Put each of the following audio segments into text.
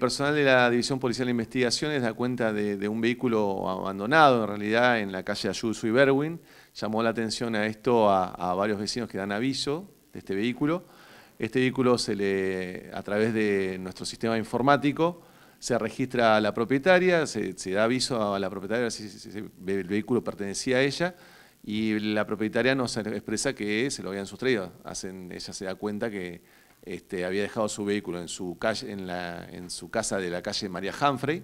personal de la División Policial de Investigaciones da cuenta de, un vehículo abandonado, en realidad, en la calle Ayuso y Berwin. Llamó la atención a esto a, varios vecinos que dan aviso de este vehículo. Este vehículo, se le, a través de nuestro sistema informático, se registra a la propietaria, se, da aviso a la propietaria si, si, el vehículo pertenecía a ella y la propietaria nos expresa que se lo habían sustraído. Hacen, ella se da cuenta que este, había dejado su vehículo en su, casa de la calle María Humphrey,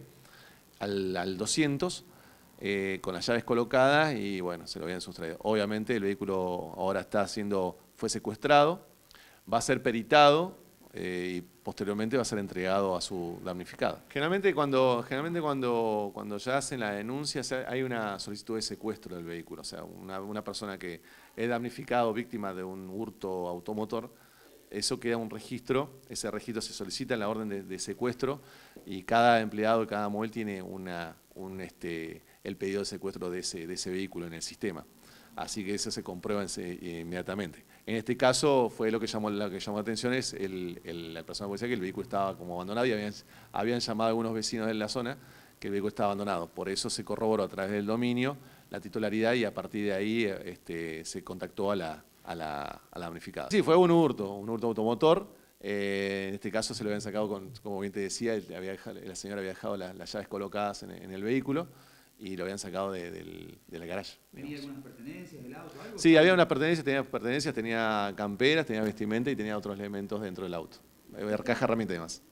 al, 200, eh, con las llaves colocadas y bueno, se lo habían sustraído. Obviamente el vehículo ahora está siendo, fue secuestrado, va a ser peritado eh, y posteriormente va a ser entregado a su damnificado. Generalmente cuando, ya hacen la denuncia hay una solicitud de secuestro del vehículo, o sea, una, una persona que es damnificado, víctima de un hurto automotor, eso queda un registro, ese registro se solicita en la orden de, secuestro y cada empleado de cada móvil tiene una, este, el pedido de secuestro de ese, vehículo en el sistema. Así que eso se comprueba eh, inmediatamente. En este caso fue lo que llamó, que llamó la atención es la persona decía que el vehículo estaba como abandonado y habían, habían llamado a algunos vecinos de la zona que el vehículo estaba abandonado. Por eso se corroboró a través del dominio la titularidad y a partir de ahí eh, este, se contactó a la, a la, a la Sí, fue un hurto, un hurto automotor. Eh, en este caso se lo habían sacado, con, como bien te decía, la señora había dejado las, llaves colocadas en, el vehículo y lo habían sacado de, del, del garaje. ¿Tenía algunas pertenencias del auto? Algo? Sí, había unas pertenencias, tenía pertenencias, tenía camperas, tenía vestimenta y tenía otros elementos dentro del auto. Eh, caja, herramienta y demás.